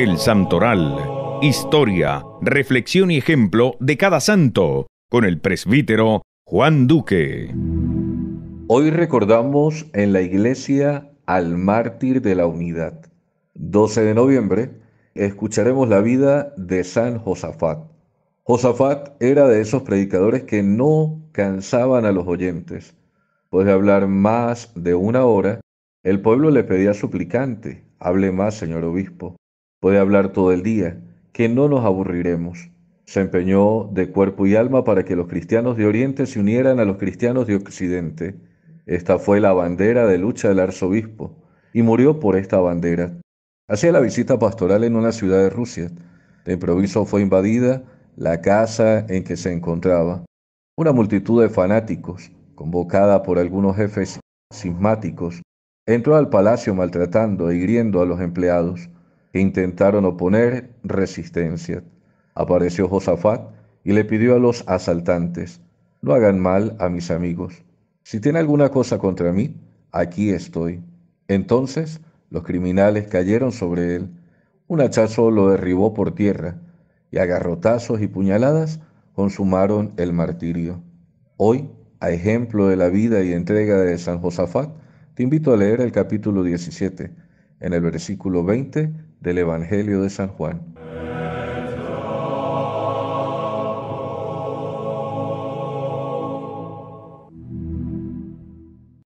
El Santoral. Historia, reflexión y ejemplo de cada santo, con el presbítero Juan Duque. Hoy recordamos en la iglesia al mártir de la unidad. 12 de noviembre escucharemos la vida de San Josafat. Josafat era de esos predicadores que no cansaban a los oyentes. Después de hablar más de una hora, el pueblo le pedía suplicante, hable más, señor obispo. Puede hablar todo el día, que no nos aburriremos. Se empeñó de cuerpo y alma para que los cristianos de Oriente se unieran a los cristianos de Occidente. Esta fue la bandera de lucha del arzobispo y murió por esta bandera. Hacía la visita pastoral en una ciudad de Rusia. De improviso fue invadida la casa en que se encontraba. Una multitud de fanáticos, convocada por algunos jefes cismáticos, entró al palacio maltratando e hiriendo a los empleados intentaron oponer resistencia. Apareció Josafat y le pidió a los asaltantes, no hagan mal a mis amigos. Si tiene alguna cosa contra mí, aquí estoy. Entonces los criminales cayeron sobre él. Un hachazo lo derribó por tierra y agarrotazos y puñaladas consumaron el martirio. Hoy, a ejemplo de la vida y entrega de San Josafat, te invito a leer el capítulo 17, en el versículo 20 del Evangelio de San Juan.